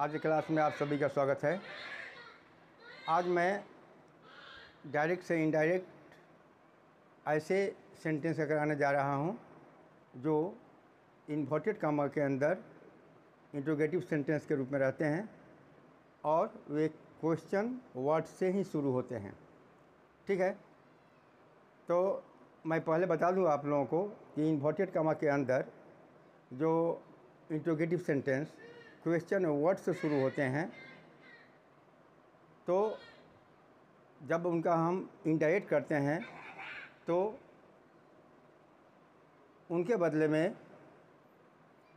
आज की क्लास में आप सभी का स्वागत है आज मैं डायरेक्ट से इनडायरेक्ट ऐसे सेंटेंस कराने जा रहा हूं जो इन्वर्टेड कामा के अंदर इंट्रोगेटिव सेंटेंस के रूप में रहते हैं और वे क्वेश्चन वर्ड से ही शुरू होते हैं ठीक है तो मैं पहले बता दूं आप लोगों को कि इन्वर्टेड कामा के अंदर जो इंट्रोगेटिव सेंटेंस क्वेश्चन वर्ड से शुरू होते हैं तो जब उनका हम इंडाइट करते हैं तो उनके बदले में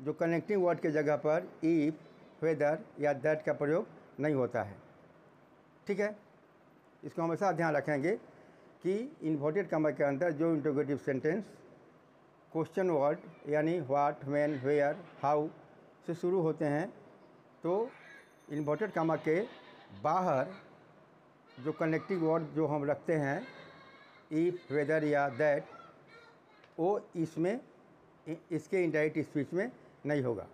जो कनेक्टिंग वर्ड के जगह पर ईफ वेदर या दैट का प्रयोग नहीं होता है ठीक है इसको हमेशा ध्यान रखेंगे कि इन्वर्टेड कमर के अंदर जो इंटोगेटिव सेंटेंस क्वेश्चन वर्ड यानी व्हाट व्हेन वेयर हाउ से शुरू होते हैं तो इन्वर्टेड कामा के बाहर जो कनेक्टिव वर्ड जो हम रखते हैं इफ वेदर या दैट वो इसमें इसके इंडाइट स्पीच में नहीं होगा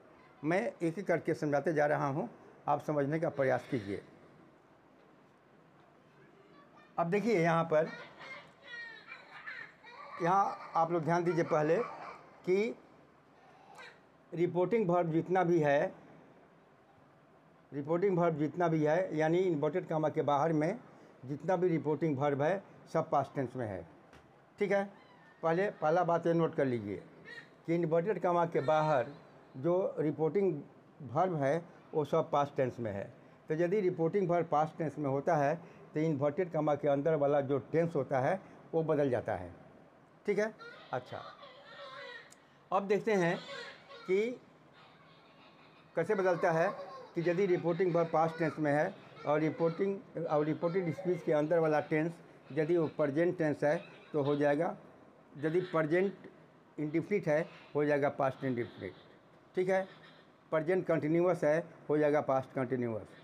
मैं एक एक करके समझाते जा रहा हूँ आप समझने का प्रयास कीजिए अब देखिए यहाँ पर यहाँ आप लोग ध्यान दीजिए पहले कि रिपोर्टिंग भर्ब जितना भी है रिपोर्टिंग भर्ब जितना भी है यानी इन्वर्टेड कामा के बाहर में जितना भी रिपोर्टिंग भर्ब है सब पास्ट टेंस में है ठीक है पहले पहला बात ये नोट कर लीजिए कि इन्वर्टेड कामा के बाहर जो रिपोर्टिंग भर्ब है वो सब पास्ट टेंस में है तो यदि रिपोर्टिंग भर्ब पास्ट टेंस में होता है तो इन्वर्टेड कामा के अंदर वाला जो टेंस होता है वो बदल जाता है ठीक है अच्छा अब देखते हैं कि कैसे बदलता है कि यदि रिपोर्टिंग वर्ब पास्ट टेंस में है और रिपोर्टिंग और रिपोर्टेड स्पीच के अंदर वाला टेंस यदि वो प्रजेंट टेंस है तो हो जाएगा यदि प्रजेंट इंडिफिनिट है हो जाएगा पास्ट इंडिफिनिट ठीक है प्रजेंट कंटिन्यूस है हो जाएगा पास्ट कंटिन्यूस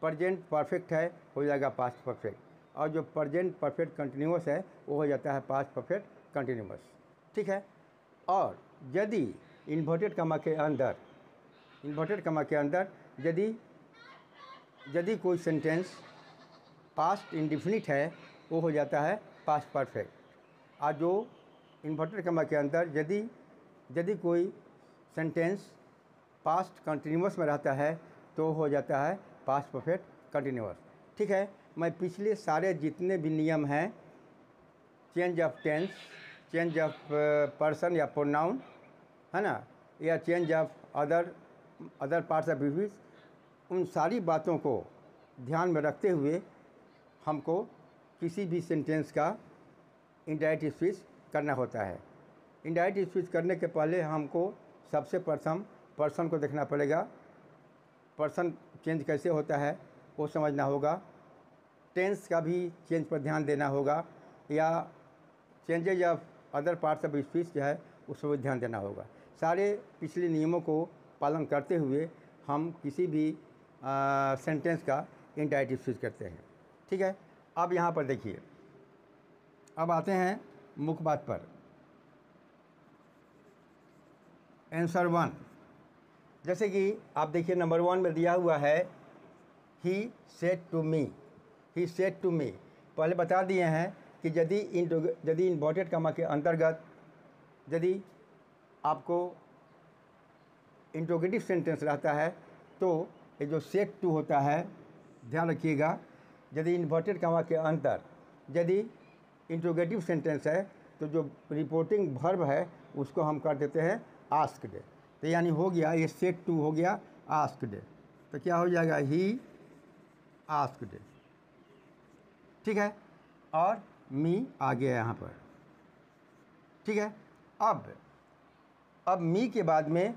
प्रजेंट परफेक्ट है हो जाएगा पास्ट परफेक्ट और जो प्रजेंट परफेक्ट कंटिन्यूस है वो हो जाता है पास्ट परफेक्ट कंटिन्यूस ठीक है और यदि इन्वर्टेड कमा के अंदर इन्वर्टेड कमा के अंदर यदि यदि कोई सेंटेंस पास्ट इंडिफिनिट है वो हो जाता है पास्ट परफेक्ट और जो इन्वर्टेड कमा के अंदर यदि यदि कोई सेंटेंस पास्ट कंटिन्यूस में रहता है तो हो जाता है पास्ट परफेक्ट कंटिन्यूस ठीक है मैं पिछले सारे जितने भी नियम हैं change of tense change of person या प्रोनाउन है ना या change of other other parts of business उन सारी बातों को ध्यान में रखते हुए हमको किसी भी सेंटेंस का इंडायरेक्ट स्पीच करना होता है इंडायरेक्ट स्पीच करने के पहले हमको सबसे प्रथम पर्सन को देखना पड़ेगा पर्सन चेंज कैसे होता है वो समझना होगा टेंस का भी चेंज पर ध्यान देना होगा या changes of other parts of speech जो है उस पर ध्यान देना होगा सारे पिछले नियमों को पालन करते हुए हम किसी भी आ, सेंटेंस का इंटाइटिव यूज करते हैं ठीक है अब यहाँ पर देखिए अब आते हैं मुख्य बात पर आंसर वन जैसे कि आप देखिए नंबर वन में दिया हुआ है he said to me he said to me पहले बता दिए हैं कि यदि यदि इन्वर्टेड कमा के अंतर्गत यदि आपको इंट्रोगेटिव सेंटेंस रहता है तो ये जो सेट टू होता है ध्यान रखिएगा यदि इन्वर्टेड कमा के अंतर यदि इंट्रोगेटिव सेंटेंस है तो जो रिपोर्टिंग भर्व है उसको हम कर देते हैं आस्क डे तो यानी हो गया ये सेट टू हो गया आस्क डे तो क्या हो जाएगा ही आस्क डे ठीक है और मी आ गया यहाँ पर ठीक है अब अब मी के बाद में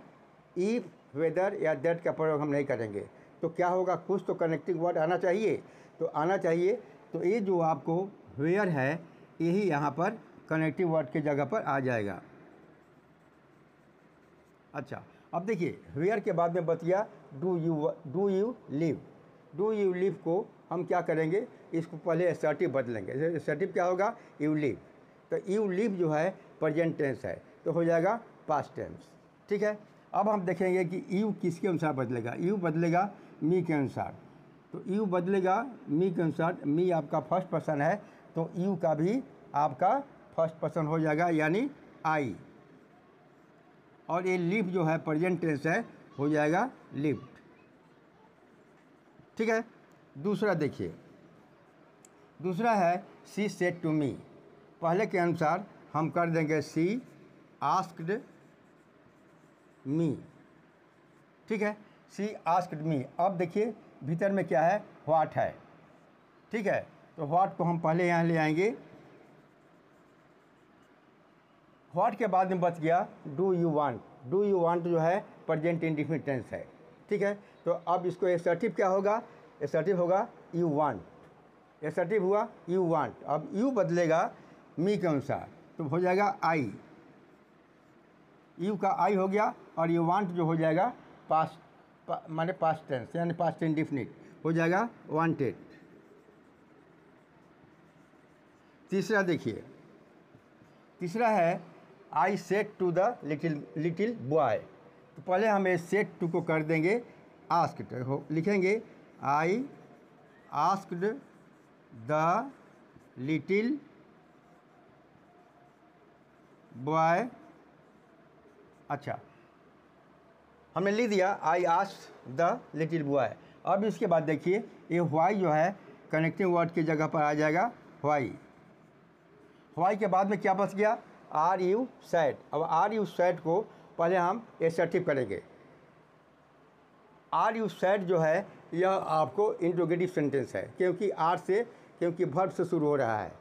ईफ वेदर या डेट का प्रयोग हम नहीं करेंगे तो क्या होगा कुछ तो कनेक्टिंग वर्ड आना चाहिए तो आना चाहिए तो ये जो आपको वेयर है यही यहाँ पर कनेक्टिव वर्ड के जगह पर आ जाएगा अच्छा अब देखिए वेयर के बाद में बतिया do you do you live do you live को हम क्या करेंगे इसको पहले एसर्टिव बदलेंगे एसर्टिव क्या होगा यू लिव तो यू लिव जो है प्रजेंट टेंस है तो हो जाएगा पास्ट टेंस ठीक है अब हम देखेंगे कि यू किसके अनुसार बदलेगा यू बदलेगा मी के अनुसार तो यू बदलेगा मी के अनुसार मी आपका फर्स्ट पर्सन है तो यू का भी आपका फर्स्ट पर्सन हो जाएगा यानी आई और ये लिफ्ट जो है प्रेजेंट टेंस है हो जाएगा लिफ्ट ठीक है दूसरा देखिए दूसरा है सी सेट टू मी पहले के अनुसार हम कर देंगे सी आस्क्ड मी ठीक है सी आस्कड मी अब देखिए भीतर में क्या है वाट है ठीक है तो वाट को हम पहले यहाँ ले आएंगे वाट के बाद में बच गया do you want do you want जो है प्रजेंट इंडिफिटेंस है ठीक है तो अब इसको एसर्टिव क्या होगा एसर्टिव होगा यू वांट एसर्टिव हुआ यू वांट अब यू बदलेगा मी के अनुसार तो हो जाएगा आई यू का आई हो गया और यू वांट जो हो जाएगा पास पा, माने पास टेंस यानी पास टेंस डिफिनिट हो जाएगा वांटेड तीसरा देखिए तीसरा है I said to the little little boy तो पहले हम ये सेट टू को कर देंगे आस्क्ड लिखेंगे I asked the little boy अच्छा हमने लिख दिया I asked the little boy अब इसके बाद देखिए ये वाई जो है कनेक्टिंग वर्ड की जगह पर आ जाएगा वाई वाई के बाद में क्या बच गया आर यू सेट अब आर यू सेट को पहले हम एसर्टिव करेंगे आर यू सेट जो है यह आपको इंट्रोगेटिव सेंटेंस है क्योंकि आर से क्योंकि भर्ब से शुरू हो रहा है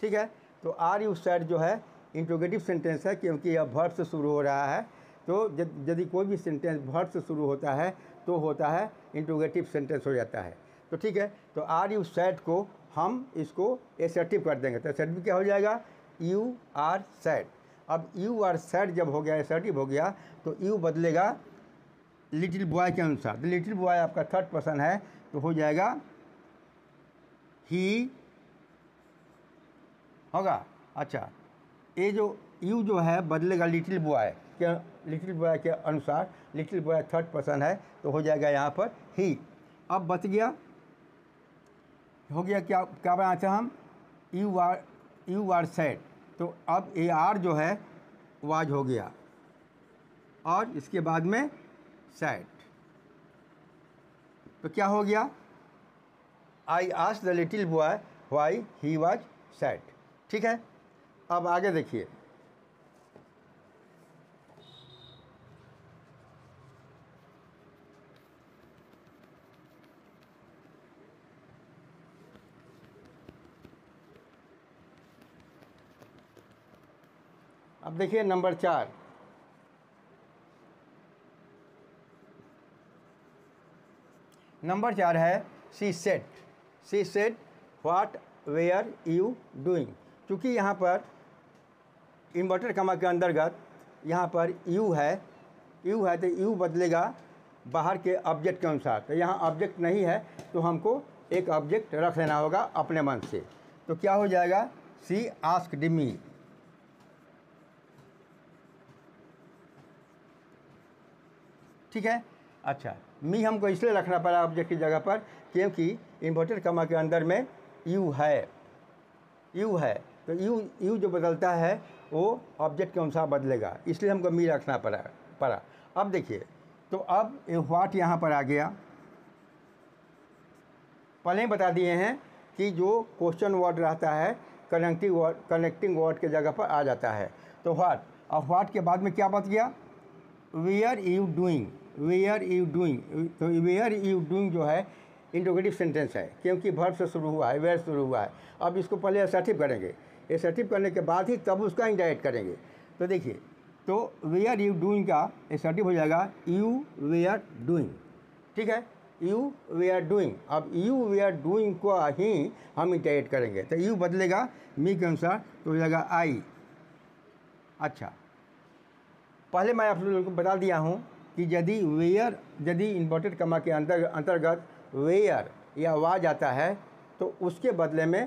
ठीक है तो आर यू सेट जो है इंट्रोगेटिव सेंटेंस है क्योंकि यह भर्ब से शुरू हो रहा है तो यदि कोई भी सेंटेंस भर्ब से शुरू होता है तो होता है इंट्रोगेटिव सेंटेंस हो जाता है तो ठीक है तो आर यू सैट को हम इसको एसर्टिव कर देंगे तो एसर्टिव क्या हो जाएगा यू आर सैट अब यू आर सैट जब हो गया एसर्टिव हो गया तो यू बदलेगा लिटिल बॉय के अनुसार द तो लिटिल बॉय आपका थर्ड पर्सन है तो हो जाएगा ही होगा अच्छा ये जो यू जो है बदलेगा लिटिल बॉय के लिटिल बॉय के अनुसार लिटिल बॉय थर्ड पर्सन है तो हो जाएगा यहाँ पर ही अब बच गया हो गया क्या क्या बना चाहे हम you are you are sad तो अब ए आर जो है वाज हो गया और इसके बाद में सेट तो क्या हो गया I asked the little boy why he was sad ठीक है अब आगे देखिए अब देखिए नंबर चार नंबर चार है she said she said what were you doing क्योंकि यहाँ पर इन्वर्टर कमा के अंतर्गत यहाँ पर यू है यू है तो यू बदलेगा बाहर के ऑब्जेक्ट के अनुसार तो यहाँ ऑब्जेक्ट नहीं है तो हमको एक ऑब्जेक्ट रख लेना होगा अपने मन से तो क्या हो जाएगा सी आस्क डिमी ठीक है अच्छा मी हमको इसलिए रखना पड़ा ऑब्जेक्ट की जगह पर क्योंकि इन्वर्टर कमा के अंदर में यू है यू है तो यू यू जो बदलता है वो ऑब्जेक्ट के अनुसार बदलेगा इसलिए हमको मी रखना पड़ा पड़ा अब देखिए तो अब व्हाट यहाँ पर आ गया पहले ही बता दिए हैं कि जो क्वेश्चन वर्ड रहता है कनेक्टिंग वर्ड कनेक्टिंग वर्ड के जगह पर आ जाता है तो व्हाट अब व्हाट के बाद में क्या बच गया are you doing are you doing तो आर यू डूइंग जो है इंटोगेटिव सेंटेंस है क्योंकि भर्व से शुरू हुआ है वेयर शुरू हुआ है अब इसको पहले असर्टिव करेंगे एसर्टिव करने के बाद ही तब उसका इंडाइट करेंगे तो देखिए तो आर यू डूइंग का एसर्टिव हो जाएगा यू वे आर डूइंग ठीक है यू वे आर डूइंग अब यू वे आर डूइंग को ही हम इंटाइट करेंगे तो यू बदलेगा मी के अनुसार तो हो जाएगा आई अच्छा पहले मैं आप लोगों को बता दिया हूँ कि यदि वेयर यदि इन्वर्टेड कमा के अंतर अंतर्गत वेयर या आवाज़ आता है तो उसके बदले में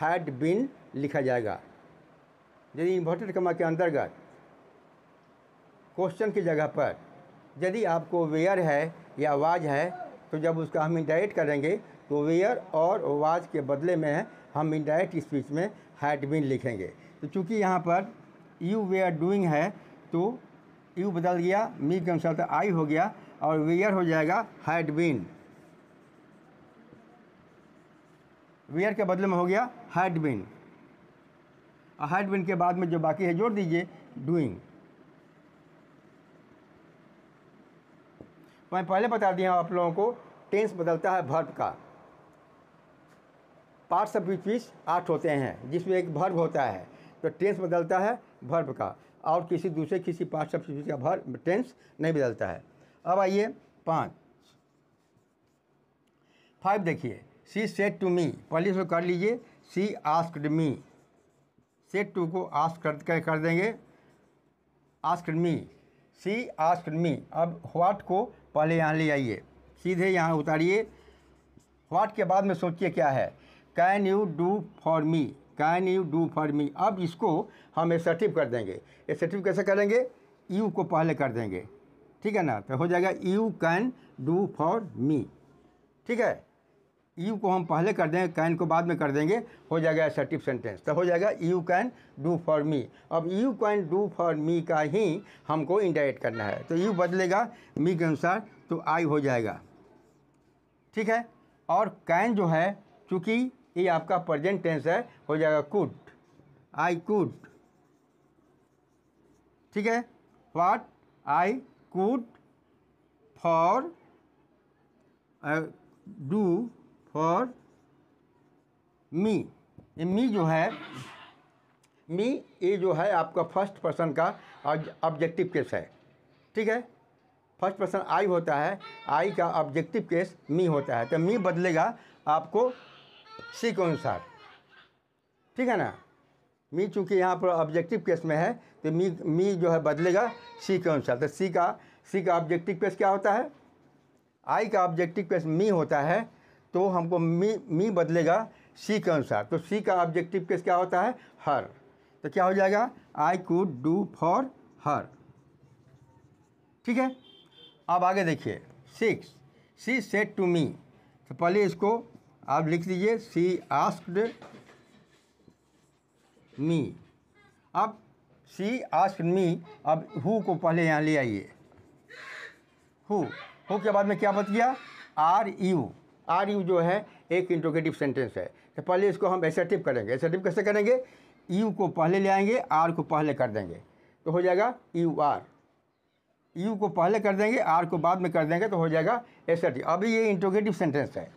हैड बिन लिखा जाएगा यदि इन्वर्टेड कमा के अंतर्गत क्वेश्चन की जगह पर यदि आपको वेयर है या वाज है तो जब उसका हम इंडाइट करेंगे तो वेयर और वाज के बदले में हम इंडाइट स्पीच में हैड बीन लिखेंगे तो चूँकि यहाँ पर यू वे आर डूइंग है तो यू बदल गया मी के अनुसार आई हो गया और वेयर हो जाएगा हैड बीन वेयर के बदले में हो गया हैड बीन हैड बिन के बाद में जो बाकी है जोड़ दीजिए डूइंग मैं पहले बता दिया आप लोगों को टेंस बदलता है भर्ब का पार्ट्स ऑफ पीस आठ होते हैं जिसमें एक भर्ब होता है तो टेंस बदलता है भर्ब का और किसी दूसरे किसी पार्ट्स ऑफ पीस का भर्ब टेंस नहीं बदलता है अब आइए पाँच फाइव देखिए सी सेट टू मी पहले इसको कर लीजिए she asked me said to को आस्क कर कर देंगे आस्क मी सी आस्क मी अब व्हाट को पहले यहाँ ले आइए सीधे यहाँ उतारिए व्हाट के बाद में सोचिए क्या है can you do for me can you do for me अब इसको हम एसेटिव कर देंगे एसेटिव कैसे करेंगे यू को पहले कर देंगे ठीक है ना तो हो जाएगा you can do for me ठीक है यू e को हम पहले कर देंगे कैन को बाद में कर देंगे हो जाएगा सर्टिव सेंटेंस तो हो जाएगा you can do for me अब you can do for me का ही हमको इंडाइट करना है तो यू e बदलेगा मी के अनुसार तो आई हो जाएगा ठीक है और कैन जो है चूँकि ये आपका प्रजेंट टेंस है हो जाएगा कुड आई कुड ठीक है what I could for do for me ये मी जो है मी ये जो है आपका फर्स्ट पर्सन का ऑब्जेक्टिव केस है ठीक है फर्स्ट पर्सन आई होता है आई का ऑब्जेक्टिव केस मी होता है तो मी बदलेगा आपको सी के अनुसार ठीक है ना मी चूँकि यहाँ पर ऑब्जेक्टिव केस में है तो मी मी जो है बदलेगा सी के अनुसार तो सी का सी का ऑब्जेक्टिव केस क्या होता है आई का ऑब्जेक्टिव केस मी होता है तो हमको मी मी बदलेगा सी के अनुसार तो सी का ऑब्जेक्टिव केस क्या होता है हर तो क्या हो जाएगा I could do for her ठीक है अब आगे देखिए six she said to me तो पहले इसको आप लिख लीजिए सी आस्क्ड मी अब सी आस्क्ड मी अब हु को पहले यहाँ ले आइए हु हु के बाद में क्या बच गया आर यू आर यू जो है एक इंट्रोगेटिव सेंटेंस है तो पहले इसको हम एसेटिव करेंगे एसेटिव कैसे करेंगे यू को पहले ले आएंगे आर को पहले कर देंगे तो हो जाएगा यू आर यू को पहले कर देंगे आर को बाद में कर देंगे तो हो जाएगा एसेटिव अभी ये इंट्रोगेटिव सेंटेंस है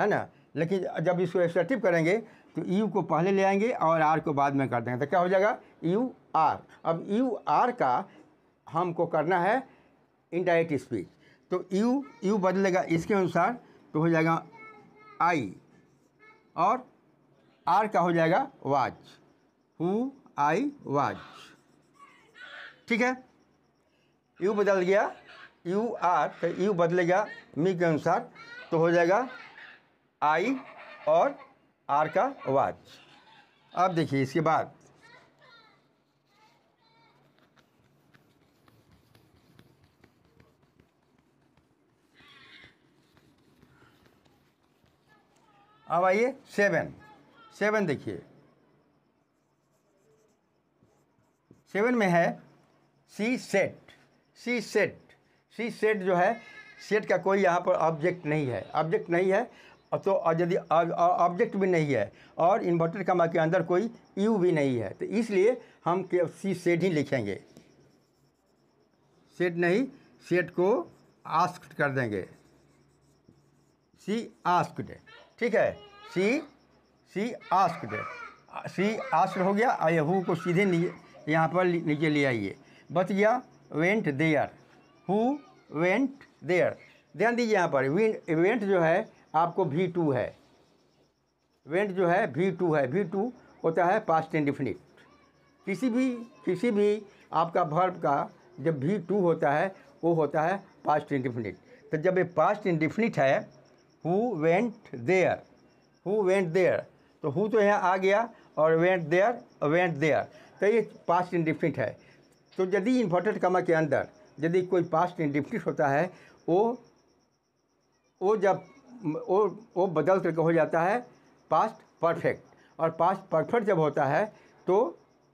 है ना लेकिन जब इसको एसेटिव करेंगे तो यू को पहले ले आएंगे और आर को बाद में कर देंगे तो क्या हो जाएगा यू आर अब यू आर का हमको करना है इंडाइट स्पीच तो यू यू बदलेगा इसके अनुसार तो हो जाएगा आई और आर का हो जाएगा वाच हु आई वाच ठीक है यू बदल गया यू आर तो यू बदलेगा मी के अनुसार तो हो जाएगा आई और आर का वाच अब देखिए इसके बाद अब आइए सेवन सेवन देखिए सेवन में है she said she said she said जो है सेट का कोई यहाँ पर ऑब्जेक्ट नहीं है ऑब्जेक्ट नहीं है तो यदि ऑब्जेक्ट भी नहीं है और का कमा के अंदर कोई यू भी नहीं है तो इसलिए हम के सी सेट ही लिखेंगे सेट नहीं सेट को आस्क कर देंगे सी आस्क्ड ठीक है सी सी आस्क्ड सी आस्क्ड हो गया आई हु को सीधे यहाँ पर नीचे ले आइए बच गया went there who went there ध्यान दीजिए यहाँ पर वेंट जो है आपको भी टू है वेंट जो है वी टू है वी टू होता है पास्ट इंडिफिनिट किसी भी किसी भी आपका भर्ब का जब भी टू होता है वो होता है पास्ट इंडिफिनिट तो जब ये पास्ट इंडिफिनिट है who went there who went there तो हु तो यहाँ आ गया और वेंट देयर वेंट देयर तो ये पास्ट इंडिफिनिट है तो यदि इन्वर्टेड कमा के अंदर यदि कोई पास्ट इंडिफिनिट होता है वो वो जब वो वो बदल करके हो जाता है पास्ट परफेक्ट और पास्ट परफेक्ट जब होता है तो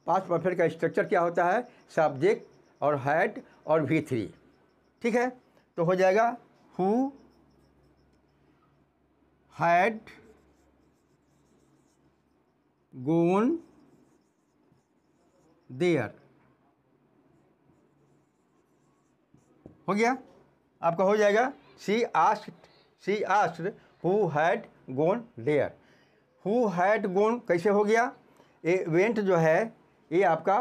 पास्ट परफेक्ट का स्ट्रक्चर क्या होता है सब्जेक्ट और हैड और वी थ्री ठीक है तो हो जाएगा हु हैड गोन देयर हो गया आपका हो जाएगा she asked she asked who had gone there who had gone कैसे हो गया ए वेंट जो है ये आपका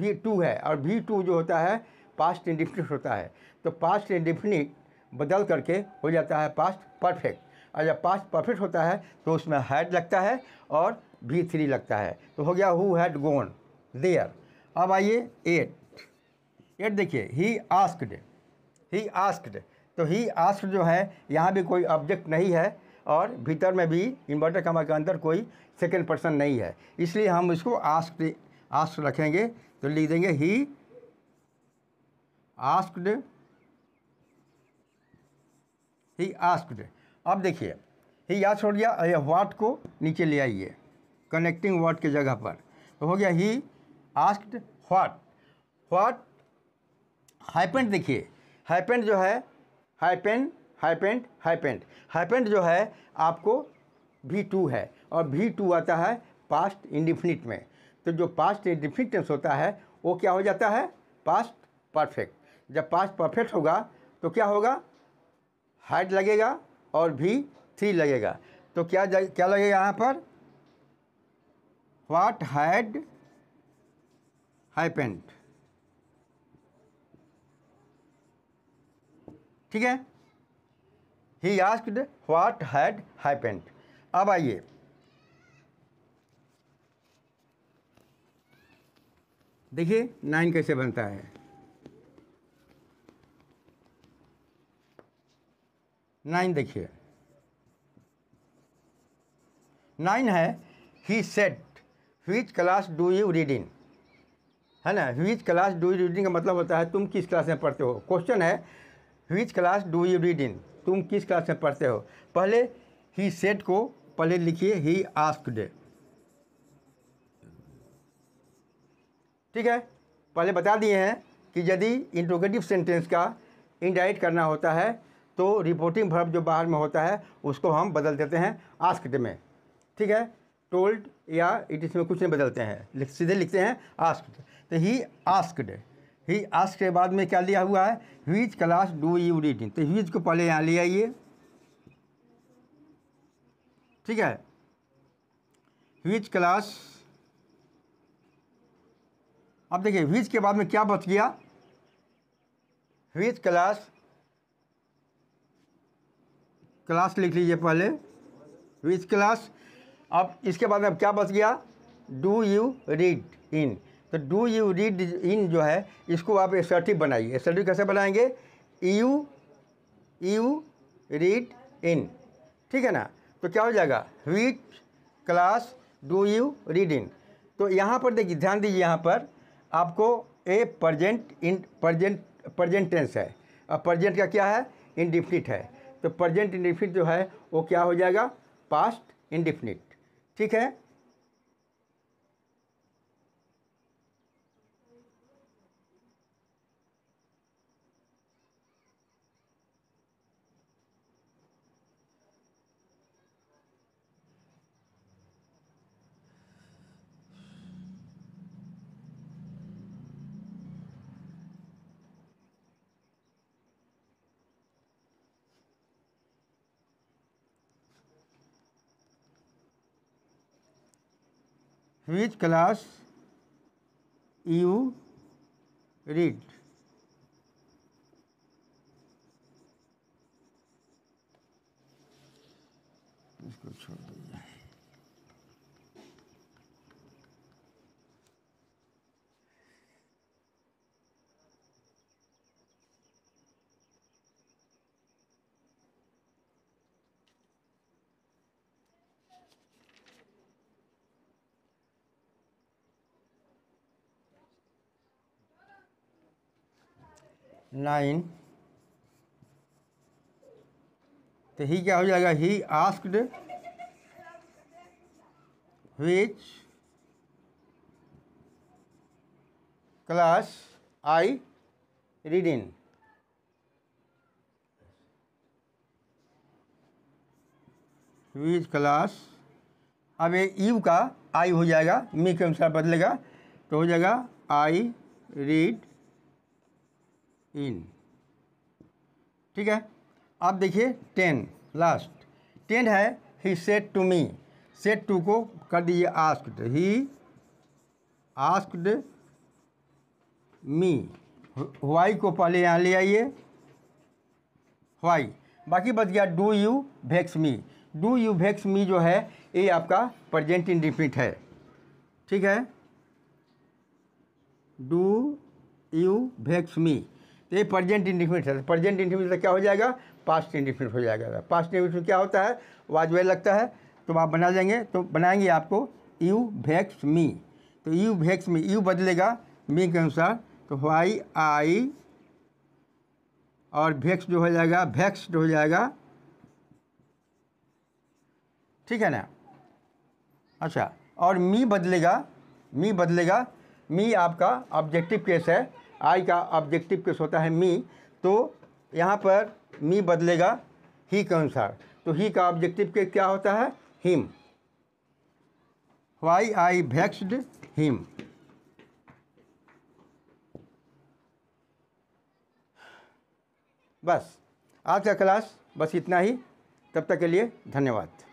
भी टू है और भी टू जो होता है पास्ट इंडिफिनिट होता है तो पास्ट इंडिफिनिट बदल करके हो जाता है पास्ट परफेक्ट और जब पास्ट परफेक्ट होता है तो उसमें हैड लगता है और भी थ्री लगता है तो हो गया हु हैड गोन देयर अब आइए एट एट देखिए ही आस्कड ही आस्कड तो ही आस्क जो है यहाँ भी कोई ऑब्जेक्ट नहीं है और भीतर में भी इन्वर्टर कमर के अंदर कोई सेकेंड पर्सन नहीं है इसलिए हम इसको आस्क आस्क रखेंगे तो लिख देंगे ही आस्कड ही आस्कड अब देखिए ही या छोड़ दिया या वाट को नीचे ले आइए कनेक्टिंग वाट के जगह पर तो हो गया he asked what what happened देखिए हाईपेंट जो है हाईपेंट हाईपेंट हाईपेंट हाईपेंट जो है आपको भी टू है और भी टू आता है पास्ट इंडिफिनिट में तो जो पास्ट इंडिफिनिट होता है वो क्या हो जाता है पास्ट परफेक्ट जब पास्ट परफेक्ट होगा तो क्या होगा हाइट लगेगा और भी थ्री लगेगा तो क्या क्या लगेगा यहाँ पर वाट हैड पेंट ठीक है he asked what had happened अब आइए देखिए नाइन कैसे बनता है नाइन देखिए नाइन है he said which class do you read in है ना which class do you reading का मतलब होता है तुम किस क्लास में पढ़ते हो क्वेश्चन है which class do you read in तुम किस क्लास में पढ़ते हो पहले ही सेट को पहले लिखिए ही डे ठीक है पहले बता दिए हैं कि यदि इंट्रोगेटिव सेंटेंस का इंडाइट करना होता है तो रिपोर्टिंग भर्व जो बाहर में होता है उसको हम बदल देते हैं आस्क्ड में ठीक है टोल्ड या इट इसमें कुछ नहीं बदलते हैं सीधे लिखते हैं आस्क्ड तो ही आस्कड ही आस्क के बाद में क्या लिया हुआ है he's class do you reading तो हीज को पहले यहाँ ले आइए ठीक है हीज क्लास अब देखिए हीज के बाद में क्या बच गया हीज क्लास क्लास लिख लीजिए पहले विच क्लास अब इसके बाद अब क्या बच गया डू यू रीड इन तो डू यू रीड इन जो है इसको आप एसर्टिव बनाइए एसर्टिव कैसे बनाएंगे यू यू रीड इन ठीक है ना तो क्या हो जाएगा which class do you read in तो यहाँ पर देखिए ध्यान दीजिए यहाँ पर आपको a present in present present tense है और प्रजेंट का क्या है इनडिफिनिट है तो प्रजेंट इंडिफिनिट जो है वो क्या हो जाएगा पास्ट इंडिफिनिट ठीक है विच क्लास यू रीड इसको छोड़ नाइन तो ही क्या हो जाएगा he asked which class I read in which class अब ये यू का आई हो जाएगा मी के अनुसार बदलेगा तो हो जाएगा आई रीड इन ठीक है अब देखिए टेन लास्ट टेन है he said to me said to को कर दीजिए asked he asked me why को पहले यहाँ ले आइए वाई बाकी बच गया do you vex me do you vex me जो है ये आपका प्रजेंट इंडिफिनिट है ठीक है डू यू वेक्स मी तो ये प्रजेंट इंडिफिनिट है प्रजेंट इंडिफिनिट का क्या हो जाएगा पास्ट इंडिफिनिट हो जाएगा पास्ट इंडिफिनिट क्या होता है वाजवे लगता है तो आप बना देंगे तो बनाएंगे आपको यू भैक्स मी तो यू भैक्स मी यू बदलेगा मी के अनुसार तो वाई आई और भैक्स जो हो जाएगा जो हो जाएगा ठीक है ना अच्छा और मी बदलेगा मी बदलेगा मी आपका ऑब्जेक्टिव केस है आई का ऑब्जेक्टिव किस होता है मी तो यहाँ पर मी बदलेगा ही के अनुसार तो ही का ऑब्जेक्टिव के क्या होता है him why I vexed him बस आज का क्लास बस इतना ही तब तक के लिए धन्यवाद